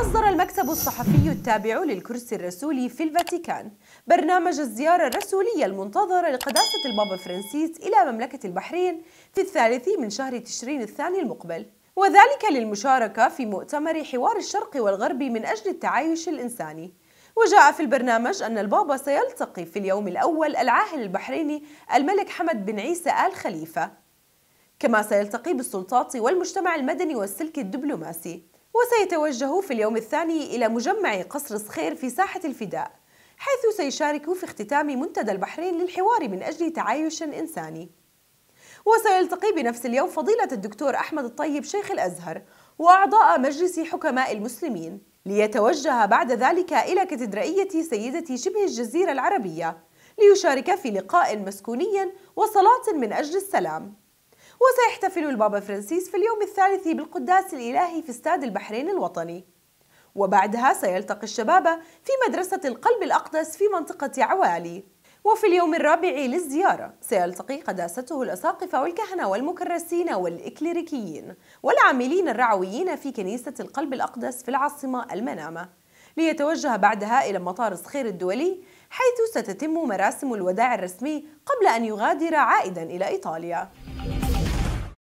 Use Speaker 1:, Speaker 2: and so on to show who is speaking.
Speaker 1: أصدر المكتب الصحفي التابع للكرسي الرسولي في الفاتيكان برنامج الزيارة الرسولية المنتظرة لقداسة البابا فرانسيس إلى مملكة البحرين في الثالث من شهر تشرين الثاني المقبل وذلك للمشاركة في مؤتمر حوار الشرق والغرب من أجل التعايش الإنساني وجاء في البرنامج أن البابا سيلتقي في اليوم الأول العاهل البحريني الملك حمد بن عيسى آل خليفة كما سيلتقي بالسلطات والمجتمع المدني والسلك الدبلوماسي وسيتوجه في اليوم الثاني إلى مجمع قصر صخير في ساحة الفداء حيث سيشارك في اختتام منتدى البحرين للحوار من أجل تعايش إنساني وسيلتقي بنفس اليوم فضيلة الدكتور أحمد الطيب شيخ الأزهر وأعضاء مجلس حكماء المسلمين ليتوجه بعد ذلك إلى كاتدرائية سيدة شبه الجزيرة العربية ليشارك في لقاء مسكوني وصلاة من أجل السلام وسيحتفل البابا فرانسيس في اليوم الثالث بالقداس الإلهي في استاد البحرين الوطني وبعدها سيلتقي الشباب في مدرسة القلب الأقدس في منطقة عوالي وفي اليوم الرابع للزيارة سيلتقي قداسته الأساقفة والكهنة والمكرسين والإكليريكيين والعاملين الرعويين في كنيسة القلب الأقدس في العاصمة المنامة ليتوجه بعدها إلى مطار صخير الدولي حيث ستتم مراسم الوداع الرسمي قبل أن يغادر عائدا إلى إيطاليا